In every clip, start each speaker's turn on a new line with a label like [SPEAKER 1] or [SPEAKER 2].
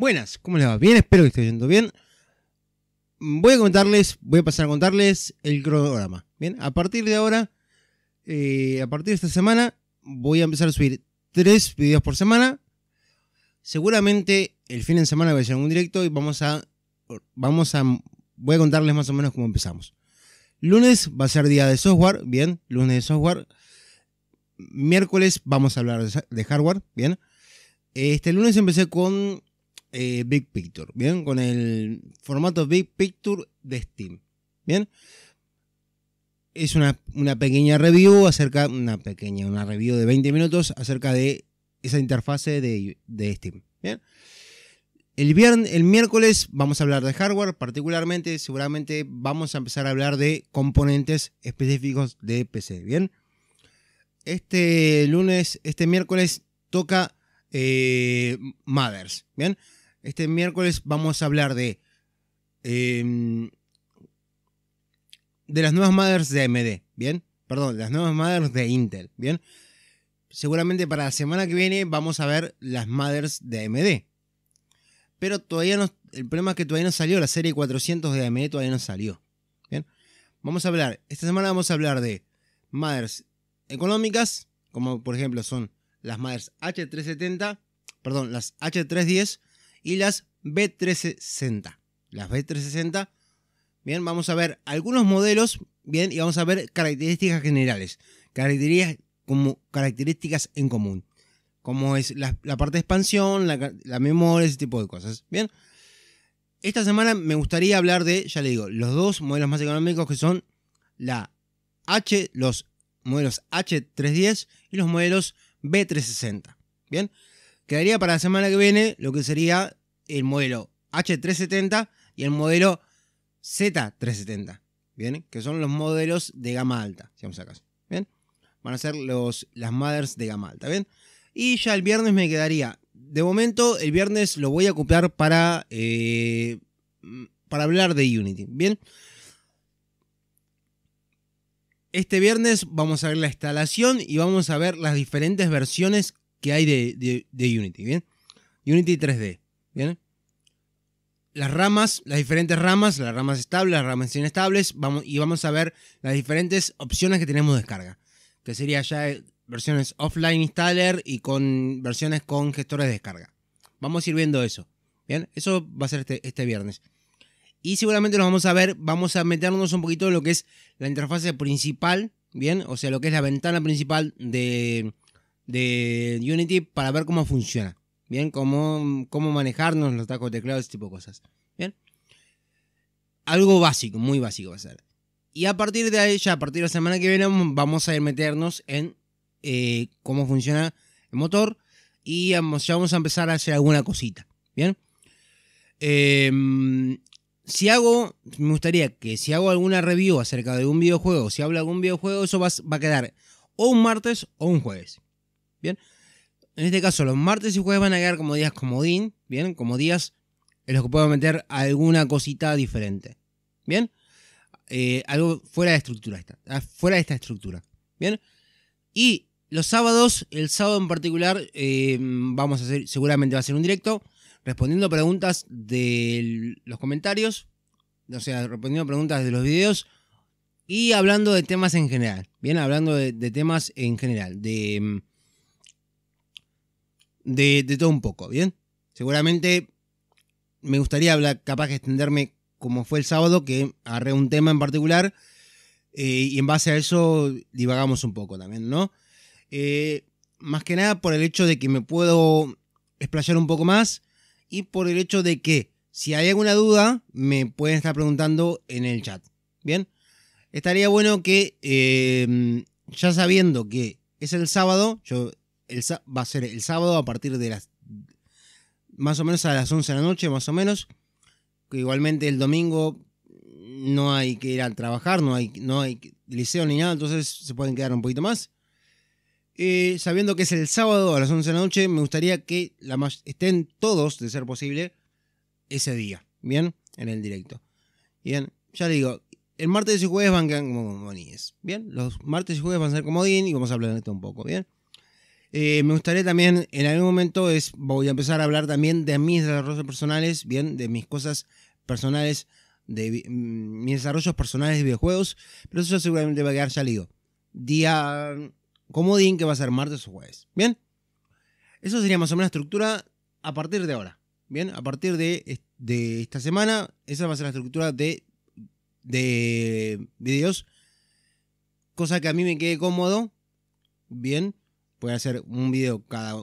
[SPEAKER 1] Buenas, ¿cómo les va? Bien, espero que esté yendo bien. Voy a contarles, voy a pasar a contarles el cronograma. Bien, a partir de ahora, eh, a partir de esta semana, voy a empezar a subir tres videos por semana. Seguramente el fin de semana voy a ser un directo y vamos a, vamos a, voy a contarles más o menos cómo empezamos. Lunes va a ser día de software, bien, lunes de software. Miércoles vamos a hablar de hardware, bien. Este lunes empecé con eh, Big Picture, ¿bien? Con el formato Big Picture de Steam, ¿bien? Es una, pequeña review acerca, una pequeña, una review de 20 minutos acerca de esa interfase de, Steam, ¿bien? El, viernes, el miércoles vamos a hablar de hardware, particularmente seguramente vamos a empezar a hablar de componentes específicos de PC, ¿bien? Este lunes, este miércoles toca eh, Mothers, ¿bien? Este miércoles vamos a hablar de. Em, de las nuevas mothers de AMD, ¿bien? Perdón, las nuevas mothers de Intel, ¿bien? Seguramente para la semana que viene vamos a ver las mothers de AMD. Pero todavía no. El problema es que todavía no salió, la serie 400 de AMD todavía no salió. ¿Bien? Vamos a hablar, esta semana vamos a hablar de mothers económicas, como por ejemplo son las mothers H370, perdón, las H310 y las B360. Las B360, bien, vamos a ver algunos modelos, bien, y vamos a ver características generales, características, como, características en común, como es la, parte de expansión, la, la, memoria, ese tipo de cosas, bien. Esta semana me gustaría hablar de, ya le digo, los dos modelos más económicos que son la H, los modelos H310 y los modelos B360. Bien, Quedaría para la semana que viene lo que sería el modelo H370 y el modelo Z370. ¿Bien? Que son los modelos de gama alta, si vamos a ¿Bien? Van a ser los, las mothers de gama alta. ¿Bien? Y ya el viernes me quedaría. De momento, el viernes lo voy a ocupar para, eh, para hablar de Unity. ¿Bien? Este viernes vamos a ver la instalación y vamos a ver las diferentes versiones que hay de, Unity, ¿bien? Unity 3D, ¿bien? Las ramas, las diferentes ramas, las ramas estables, las ramas inestables, vamos, y vamos a ver las diferentes opciones que tenemos de descarga, que sería ya eh, versiones offline installer y con versiones con gestores de descarga. Vamos a ir viendo eso, ¿bien? Eso va a ser este, este viernes. Y seguramente lo vamos a ver, vamos a meternos un poquito en lo que es la interfase principal, ¿bien? O sea, lo que es la ventana principal de, de Unity para ver cómo funciona. Bien, cómo, cómo manejarnos los tacos de teclado, ese tipo cosas. Bien. Algo básico, muy básico va a ser. Y a partir de ahí, ya a partir de la semana que viene, vamos a ir meternos en eh, cómo funciona el motor. Y ya vamos a empezar a hacer alguna cosita. Bien. Em, si hago, me gustaría que si hago alguna review acerca de un videojuego, si hablo de algún videojuego, eso va, va a quedar o un martes o un jueves. ¿bien? En este caso, los martes y jueves van a quedar como días comodín, ¿bien? Como días en los que puedo meter alguna cosita diferente, ¿bien? Eh, algo fuera de estructura esta, ah, fuera de esta estructura, ¿bien? Y los sábados, el sábado en particular, eh, vamos a hacer, seguramente va a ser un directo, respondiendo preguntas de los comentarios, o sea, respondiendo preguntas de los videos y hablando de temas en general, ¿bien? Hablando de temas en general, de mm, de, todo un poco, ¿bien? Seguramente me gustaría hablar, capaz de extenderme como fue el sábado, que agarré un tema en particular eh, y en base a eso divagamos un poco también, ¿no? Eh, más que nada por el hecho de que me puedo explayar un poco más y por el hecho de que si hay alguna duda me pueden estar preguntando en el chat, ¿bien? Estaría bueno que eh, ya sabiendo que es el sábado, yo va a ser el sábado a partir de las. más o menos a las 11 de la noche, más o menos. Igualmente el domingo no hay que ir a trabajar, no hay, no hay liceo ni nada, entonces se pueden quedar un poquito más. Eh, sabiendo que es el sábado a las 11 de la noche, me gustaría que la estén todos, de ser posible, ese día, ¿bien? En el directo. Bien, ya le digo, el martes y jueves van a quedar como comodines, ¿bien? Los martes y jueves van a ser comodín y vamos a hablar de esto un poco, ¿bien? Eh, me gustaría también, en algún momento, es, voy a empezar a hablar también de mis desarrollos personales, bien, de mis cosas personales, de mm, mis desarrollos personales de videojuegos, pero eso seguramente va a quedar, salido día comodín que va a ser martes o jueves, ¿bien? Eso sería más o menos la estructura a partir de ahora, ¿bien? A partir de, de esta semana, esa va a ser la estructura de, de videos, cosa que a mí me quede cómodo, ¿bien? a hacer un video cada.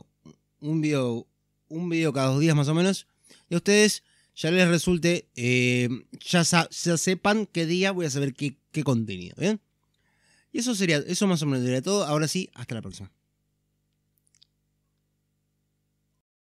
[SPEAKER 1] Un video. Un video cada dos días más o menos. Y a ustedes ya les resulte. Eh, ya, sepan qué día voy a saber qué, contenido. ¿Bien? Y eso sería. Eso más o menos sería todo. Ahora sí, hasta la próxima.